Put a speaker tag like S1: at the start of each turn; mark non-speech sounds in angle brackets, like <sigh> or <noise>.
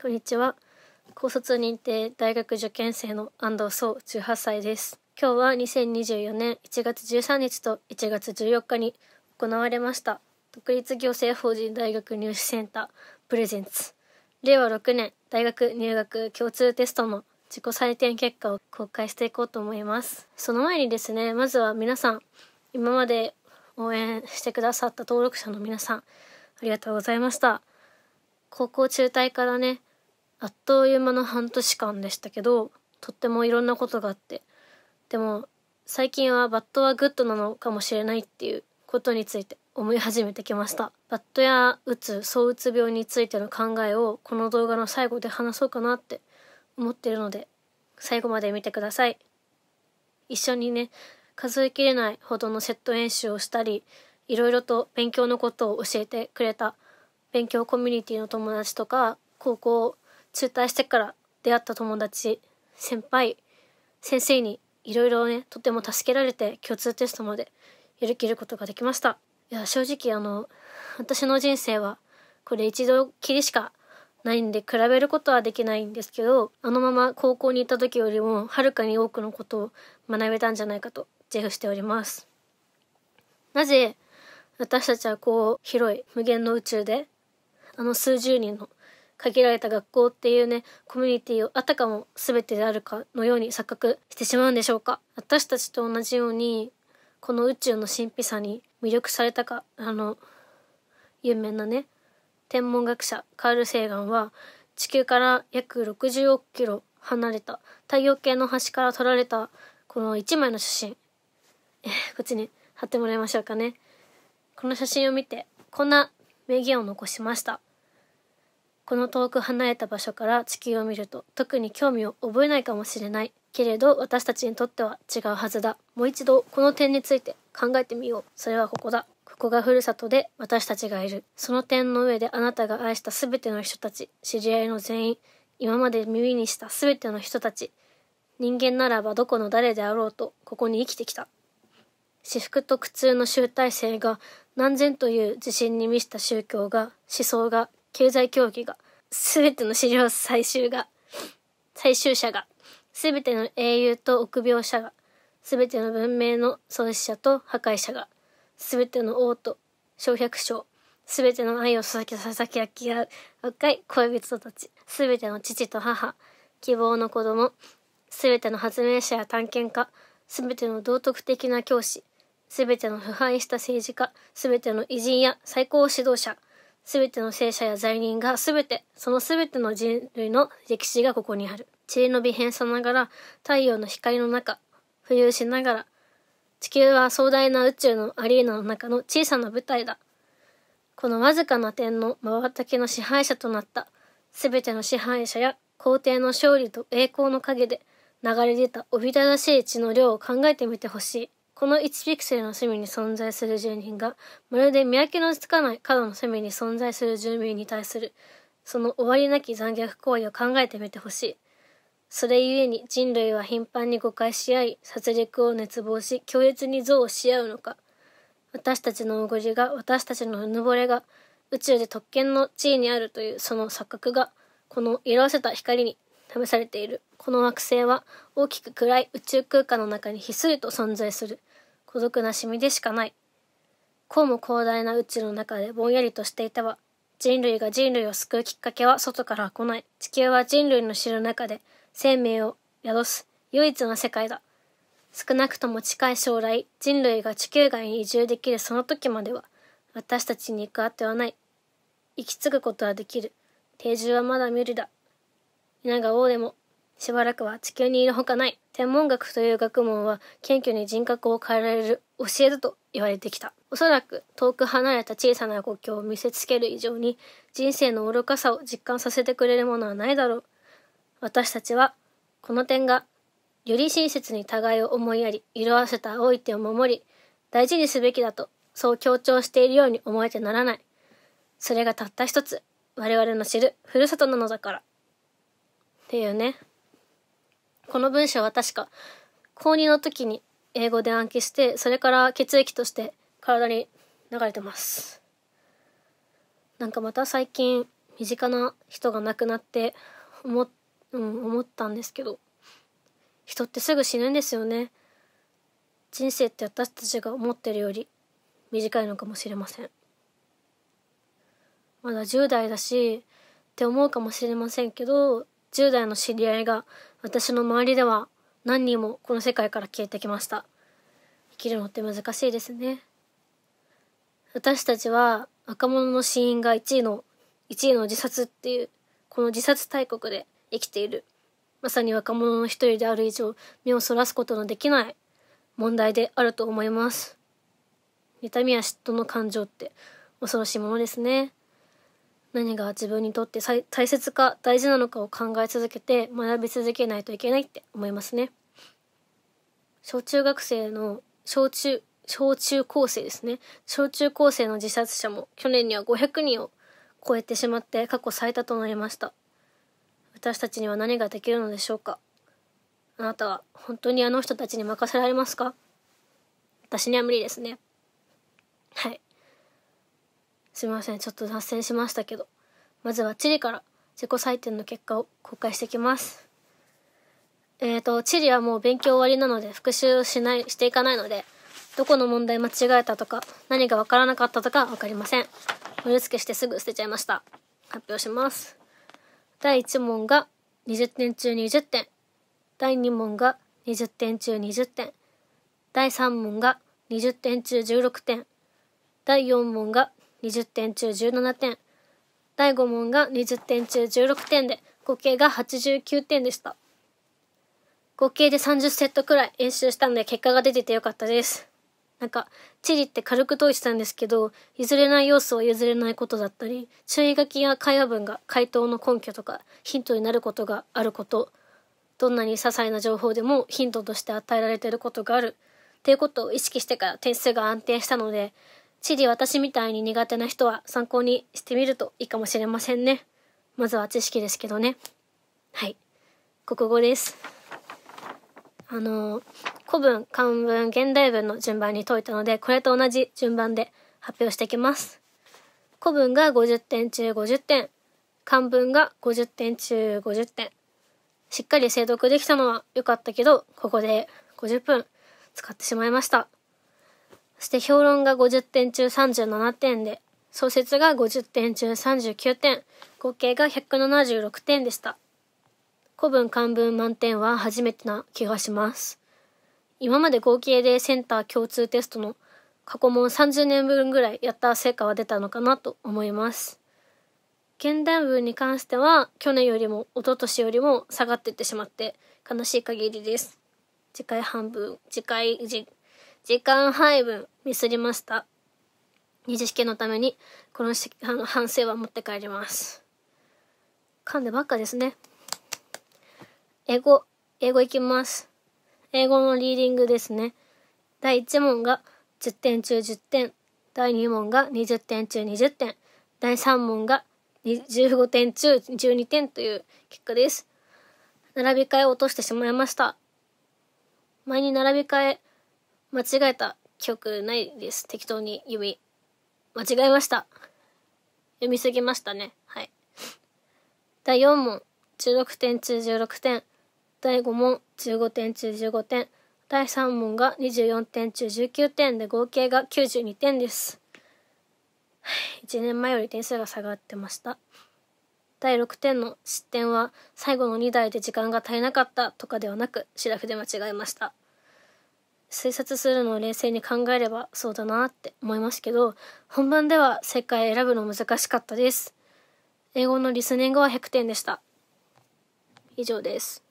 S1: こんにちは。高卒認定大学受験生の安藤総18歳です。今日は2024年1月13日と1月14日に行われました独立行政法人大学入試センタープレゼンツ令和6年大学入学共通テストの自己採点結果を公開していこうと思いますその前にですねまずは皆さん今まで応援してくださった登録者の皆さんありがとうございました高校中退からねあっという間の半年間でしたけどとってもいろんなことがあってでも最近はバットはグッドなのかもしれないっていうことについて思い始めてきましたバットやうつ躁うつ病についての考えをこの動画の最後で話そうかなって思ってるので最後まで見てください一緒にね数えきれないほどのセット演習をしたりいろいろと勉強のことを教えてくれた勉強コミュニティの友達とか高校中退してから出会った友達先輩先生にいろいろねとても助けられて共通テストまでやりきることができましたいや正直あの私の人生はこれ一度きりしかないんで比べることはできないんですけどあのまま高校に行った時よりもはるかに多くのことを学べたんじゃないかと自負しておりますなぜ私たちはこう広い無限の宇宙であの数十人の限られた学校っていうねコミュニティをあたかも全てであるかのように錯覚してしまうんでしょうか私たちと同じようにこの宇宙の神秘さに魅力されたかあの有名なね天文学者カール・セーガンは地球から約60億キロ離れた太陽系の端から撮られたこの1枚の写真、えこっちに貼ってもらいましょうかねこの写真を見てこんな名言を残しましたこの遠く離れた場所から地球を見ると特に興味を覚えないかもしれないけれど私たちにとっては違うはずだもう一度この点について考えてみようそれはここだここがふるさとで私たちがいるその点の上であなたが愛した全ての人たち知り合いの全員今まで耳にした全ての人たち人間ならばどこの誰であろうとここに生きてきた私服と苦痛の集大成が何千という自信に満ちた宗教が思想が経済協議が、すべての史上最終が、最終者が、すべての英雄と臆病者が、すべての文明の創始者と破壊者が、すべての王と小百姓、すべての愛を佐々木佐々木明若い恋人たち、すべての父と母、希望の子供、すべての発明者や探検家、すべての道徳的な教師、すべての腐敗した政治家、すべての偉人や最高指導者、すべての聖者や罪人がすべて、そのすべての人類の歴史がここにある。地の微変さながら、太陽の光の中、浮遊しながら、地球は壮大な宇宙のアリーナの中の小さな舞台だ。このわずかな点の瞬きの支配者となった、すべての支配者や皇帝の勝利と栄光の陰で流れ出たおびただしい血の量を考えてみてほしい。この1ピクセルの隅に存在する住人が、まるで見分けのつかない角の隅に存在する住民に対する、その終わりなき残虐行為を考えてみてほしい。それゆえに人類は頻繁に誤解し合い、殺戮を熱望し、強烈に憎悪し合うのか。私たちのおごりが、私たちのうぬぼれが、宇宙で特権の地位にあるというその錯覚が、この色あせた光に試されている。この惑星は大きく暗い宇宙空間の中にひっそりと存在する。孤独なシみでしかない。こうも広大な宇宙の中でぼんやりとしていては、人類が人類を救うきっかけは外から来ない。地球は人類の知る中で生命を宿す唯一の世界だ。少なくとも近い将来、人類が地球外に移住できるその時までは、私たちに行くあてはない。行き継ぐことはできる。定住はまだ無理だ。稲が王でもしばらくは地球にいるほかない。天文学という学問は謙虚に人格を変えられる教えだと言われてきた。おそらく遠く離れた小さな国境を見せつける以上に人生の愚かさを実感させてくれるものはないだろう。私たちはこの点がより親切に互いを思いやり色あせた青い手を守り大事にすべきだとそう強調しているように思えてならない。それがたった一つ我々の知るふるさとなのだから。っていうね。この文章は確か、高2の時に英語で暗記して、それから血液として体に流れてます。なんかまた最近、身近な人が亡くなって思,、うん、思ったんですけど、人ってすぐ死ぬんですよね。人生って私たちが思ってるより短いのかもしれません。まだ10代だしって思うかもしれませんけど10代の知り合いが私の周りでは何人もこの世界から消えてきました生きるのって難しいですね私たちは若者の死因が1位の1位の自殺っていうこの自殺大国で生きているまさに若者の一人である以上目をそらすことのできない問題であると思います。妬みや嫉妬の感情って恐ろしいものですね。何が自分にとって大切か大事なのかを考え続けて学び続けないといけないって思いますね小中学生の小中小中高生ですね小中高生の自殺者も去年には500人を超えてしまって過去最多となりました私たちには何ができるのでしょうかあなたは本当にあの人たちに任せられますか私には無理ですねすいませんちょっと脱線しましたけどまずはチリから自己採点の結果を公開してきますえっ、ー、と地理はもう勉強終わりなので復習しないしていかないのでどこの問題間違えたとか何が分からなかったとか分かりません盛り付けしてすぐ捨てちゃいました発表します第1問が20点中20点第2問が20点中20点第3問が20点中16点第4問が20点中17点第5問が20点中16点で合計が89点でした合計で30セットくらい演習したので結果が出ててよかったですなんか地理って軽く解いてたんですけど譲れない要素は譲れないことだったり注意書きや会話文が回答の根拠とかヒントになることがあることどんなに些細な情報でもヒントとして与えられてることがあるっていうことを意識してから点数が安定したので地理私みたいに苦手な人は参考にしてみるといいかもしれませんね。まずは知識ですけどね。はい。国語です。あの、古文、漢文、現代文の順番に解いたので、これと同じ順番で発表していきます。古文が50点中50点、漢文が50点中50点。しっかり精読できたのは良かったけど、ここで50分使ってしまいました。そして評論が50点中37点で、創設が50点中39点、合計が176点でした。古文漢文満点は初めてな気がします。今まで合計でセンター共通テストの過去問30年分ぐらいやった成果は出たのかなと思います。現代文に関しては去年よりも一昨年よりも下がっていってしまって悲しい限りです。次回半分、次回、時間配分ミスりました。二次試験のために、このあの反省は持って帰ります。噛んでばっかですね。英語、英語いきます。英語のリーディングですね。第1問が10点中10点。第2問が20点中20点。第3問が15点中12点という結果です。並び替えを落としてしまいました。前に並び替え間違えた記憶ないです。適当に読み、間違えました。読みすぎましたね。はい。第4問、16点中16点。第5問、15点中15点。第3問が24点中19点で合計が92点です。1 <sighs> 年前より点数が下がってました。第6点の失点は最後の2台で時間が足りなかったとかではなく、シラフで間違えました。推察するのを冷静に考えればそうだなって思いますけど本番では正解選ぶの難しかったです英語のリスニングは100点でした以上です